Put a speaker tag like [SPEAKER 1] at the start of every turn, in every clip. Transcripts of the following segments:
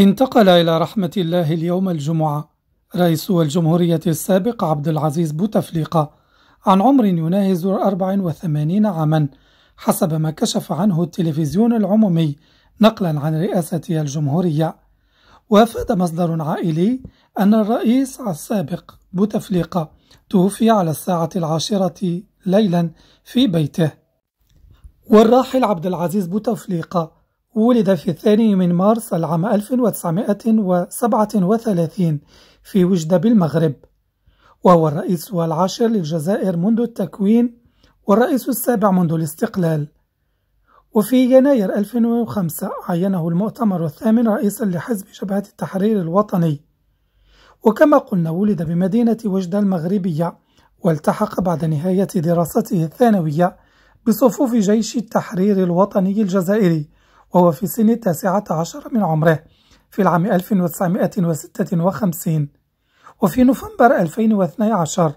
[SPEAKER 1] انتقل إلى رحمة الله اليوم الجمعة رئيس الجمهورية السابق عبد العزيز بوتفليقة عن عمر يناهز 84 عاما حسب ما كشف عنه التلفزيون العمومي نقلا عن رئاسة الجمهورية وأفاد مصدر عائلي أن الرئيس السابق بوتفليقة توفي على الساعة العاشرة ليلا في بيته والراحل عبد العزيز بوتفليقة ولد في الثاني من مارس العام 1937 في وجدة بالمغرب وهو الرئيس العاشر للجزائر منذ التكوين والرئيس السابع منذ الاستقلال وفي يناير 2005 عينه المؤتمر الثامن رئيسا لحزب جبهة التحرير الوطني وكما قلنا ولد بمدينة وجدة المغربية والتحق بعد نهاية دراسته الثانوية بصفوف جيش التحرير الوطني الجزائري وهو في سن التاسعة عشر من عمره في العام 1956 وفي نوفمبر 2012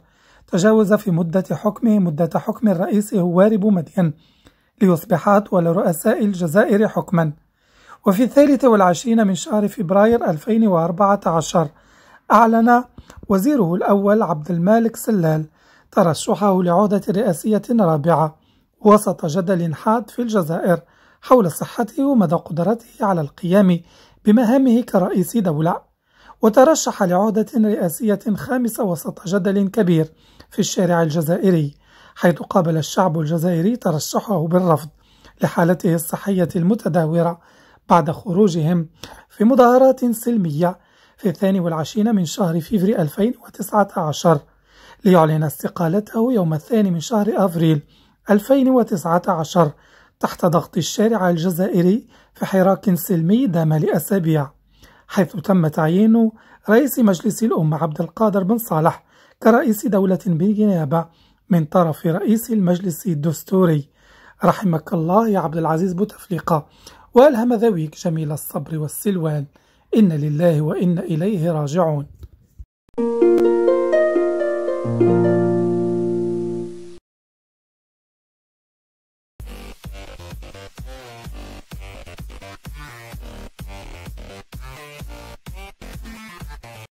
[SPEAKER 1] تجاوز في مدة حكمه مدة حكم الرئيس هواري بومدين ليصبح أطول رؤساء الجزائر حكما وفي الثالث والعشرين من شهر فبراير 2014 أعلن وزيره الأول عبد المالك سلال ترشحه لعهدة رئاسية رابعة وسط جدل حاد في الجزائر حول صحته ومدى قدرته على القيام بمهامه كرئيس دولة وترشح لعهدة رئاسية خامسة وسط جدل كبير في الشارع الجزائري حيث قابل الشعب الجزائري ترشحه بالرفض لحالته الصحية المتدهورة بعد خروجهم في مظاهرات سلمية في 22 من شهر فيفري 2019 ليعلن استقالته يوم الثاني من شهر أفريل 2019 تحت ضغط الشارع الجزائري في حراك سلمي دام لأسابيع حيث تم تعيين رئيس مجلس الأمة عبد القادر بن صالح كرئيس دولة بالنيابة من طرف رئيس المجلس الدستوري رحمك الله يا عبد العزيز بوتفليقة وألهم ذويك جميل الصبر والسلوان إن لله وإن إليه راجعون